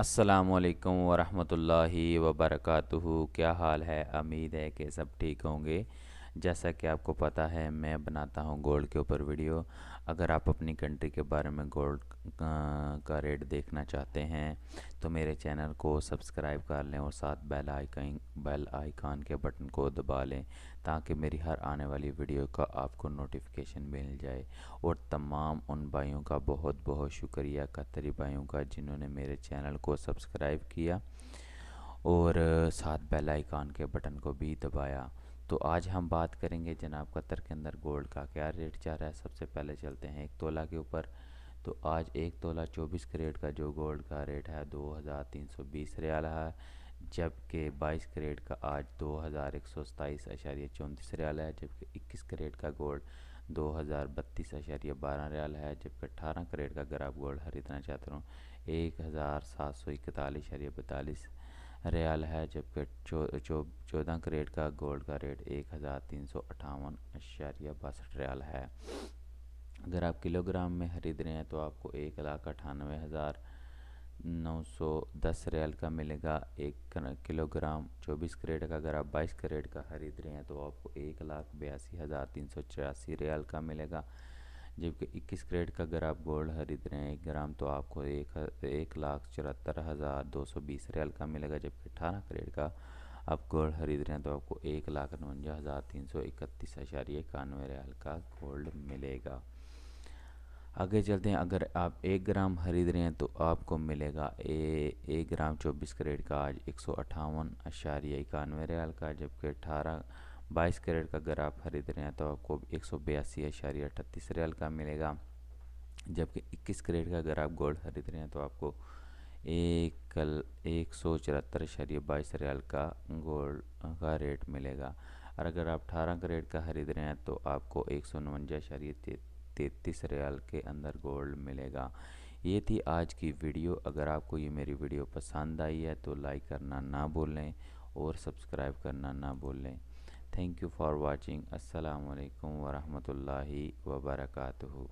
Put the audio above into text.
असलकम ला वर्क क्या हाल है उम्मीद है कि सब ठीक होंगे जैसा कि आपको पता है मैं बनाता हूँ गोल्ड के ऊपर वीडियो अगर आप अपनी कंट्री के बारे में गोल्ड का रेट देखना चाहते हैं तो मेरे चैनल को सब्सक्राइब कर लें और साथ बेल आइकन बेल आइकन के बटन को दबा लें ताकि मेरी हर आने वाली वीडियो का आपको नोटिफिकेशन मिल जाए और तमाम उन भाइयों का बहुत बहुत शुक्रिया कतरी भाइयों का जिन्होंने मेरे चैनल को सब्सक्राइब किया और साथ बेल आइकन के बटन को भी दबाया तो आज हम बात करेंगे जनाब कतर के अंदर गोल्ड का क्या रेट जा रहा है सबसे पहले चलते हैं एक तोला के ऊपर तो आज एक तोला चौबीस करेट का जो गोल्ड का रेट है दो हज़ार तीन सौ बीस रियाल है जबकि बाईस करेट का आज दो हज़ार एक सौ सताईस अशारिया चौंतीस रियाल है जबकि इक्कीस करेट का गोल्ड दो हज़ार बत्तीस अशारिया बारह रियाल है जबकि अठारह करेट का अगर आप गोल्ड खरीदना चाहते हो एक हज़ार सात सौ इकतालीस अशारिया बतालीस रियाल है जबकि चौदह चो, चो, करेट का गोल्ड का रेट एक हज़ार तीन सौ अठावन अशारिया बासठ रियाल है अगर आप किलोग्राम में ख़रीद रहे हैं तो आपको एक लाख अठानवे हज़ार नौ सौ दस रियाल का मिलेगा एक किलोग्राम चौबीस करेट का अगर आप बाईस करेट का ख़रीद रहे हैं तो आपको एक लाख बयासी हज़ार तीन सौ चौरासी रियाल का मिलेगा जबकि इक्कीस कैरेट का अगर आप गोल्ड खरीद रहे हैं एक ग्राम तो आपको एक एक लाख चौहत्तर हज़ार दो सौ बीस रियाल का मिलेगा जबकि अठारह कैरेट का आप गोल्ड खरीद रहे हैं तो आपको एक लाख उनवंजा हज़ार तीन सौ इकतीस अशारिया इक्यानवे रियाल का गोल्ड मिलेगा आगे चलते हैं अगर आप एक ग्राम खरीद रहे हैं तो आपको मिलेगा ए एक ग्राम चौबीस करेट का आज एक सौ अठावन अशारिया इक्यानवे रियाल का जबकि अठारह बाईस कैरेट का अगर आप खरीद रहे हैं तो आपको एक सौ बयासी अशारी अठतीस रियाल का मिलेगा जबकि इक्कीस कैरेट का अगर आप गोल्ड खरीद रहे हैं तो आपको एक एक सौ चौहत्तर अशारिया बाईस रियाल का गोल्ड का रेट मिलेगा और अगर आप अठारह कैरेट का खरीद रहे हैं तो आपको एक सौ उनवंजा अशारिया तैतीस रियाल के अंदर गोल्ड मिलेगा ये थी आज की वीडियो अगर आपको ये मेरी वीडियो पसंद आई है तो लाइक करना ना भूलें और सब्सक्राइब करना ना भूलें thank you for watching assalamu alaikum warahmatullahi wabarakatuhu